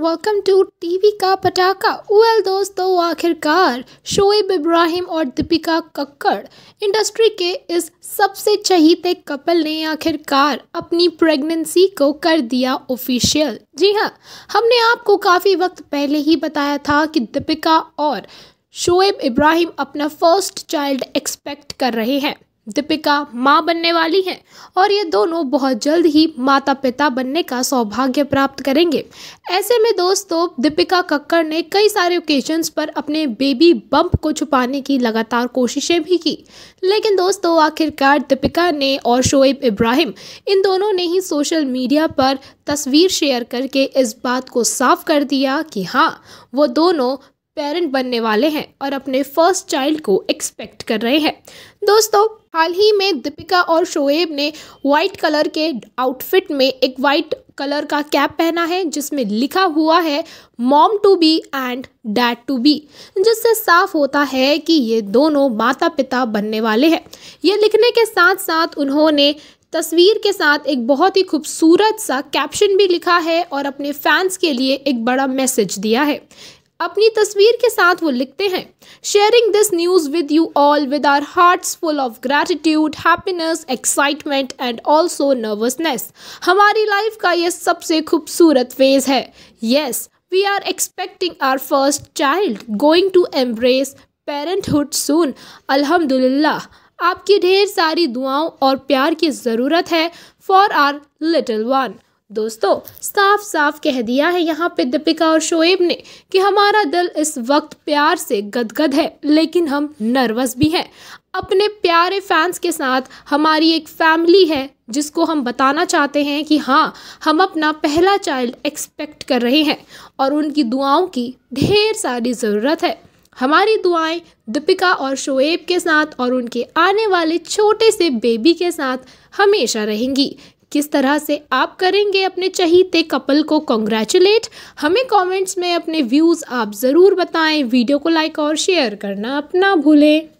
welcome to TV का पटाखा well दोस्तों आखिरकार शोएब इब्राहिम और दीपिका कक्कड़ इंडस्ट्री के इस सबसे चहीते कपल ने आखिरकार अपनी प्रेगनेंसी को कर दिया ऑफिशियल जी हाँ हमने आपको काफ़ी वक्त पहले ही बताया था कि दीपिका और शोएब इब्राहिम अपना फर्स्ट चाइल्ड एक्सपेक्ट कर रहे हैं दीपिका माँ बनने वाली हैं और ये दोनों बहुत जल्द ही माता पिता बनने का सौभाग्य प्राप्त करेंगे ऐसे में दोस्तों दीपिका कक्कड़ ने कई सारे ओकेजन्स पर अपने बेबी बम्प को छुपाने की लगातार कोशिशें भी की लेकिन दोस्तों आखिरकार दीपिका ने और शोएब इब्राहिम इन दोनों ने ही सोशल मीडिया पर तस्वीर शेयर करके इस बात को साफ कर दिया कि हाँ वो दोनों पेरेंट बनने वाले हैं और अपने फर्स्ट चाइल्ड को एक्सपेक्ट कर रहे हैं दोस्तों हाल ही में दीपिका और शोएब ने वाइट कलर के आउटफिट में एक वाइट कलर का कैप पहना है जिसमें लिखा हुआ है mom to be and dad to be जिससे साफ होता है कि ये दोनों माता पिता बनने वाले हैं ये लिखने के साथ साथ उन्होंने तस्वीर के साथ एक बहुत ही खूबसूरत सा कैप्शन भी लिखा है और अपने फैंस के लिए एक बड़ा मैसेज दिया है अपनी तस्वीर के साथ वो लिखते हैं sharing this news with you all with our hearts full of gratitude happiness excitement and also nervousness हमारी लाइफ का यह सबसे खूबसूरत फेज़ है yes we are expecting our first child going to embrace parenthood soon अलहमदुल्ला आपकी ढेर सारी दुआओं और प्यार की ज़रूरत है फॉर आर लिटिल वन दोस्तों साफ साफ कह दिया है यहाँ पे दीपिका और शोएब ने कि हमारा दिल इस वक्त प्यार से गदगद है लेकिन हम नर्वस भी हैं अपने प्यारे फैंस के साथ हमारी एक फैमिली है जिसको हम बताना चाहते हैं कि हाँ हम अपना पहला चाइल्ड एक्सपेक्ट कर रहे हैं और उनकी दुआओं की ढेर सारी ज़रूरत है हमारी दुआएं दीपिका और शोएब के साथ और उनके आने वाले छोटे से बेबी के साथ हमेशा रहेंगी किस तरह से आप करेंगे अपने चहीते कपल को कॉन्ग्रेचुलेट हमें कमेंट्स में अपने व्यूज़ आप ज़रूर बताएं वीडियो को लाइक और शेयर करना अपना भूलें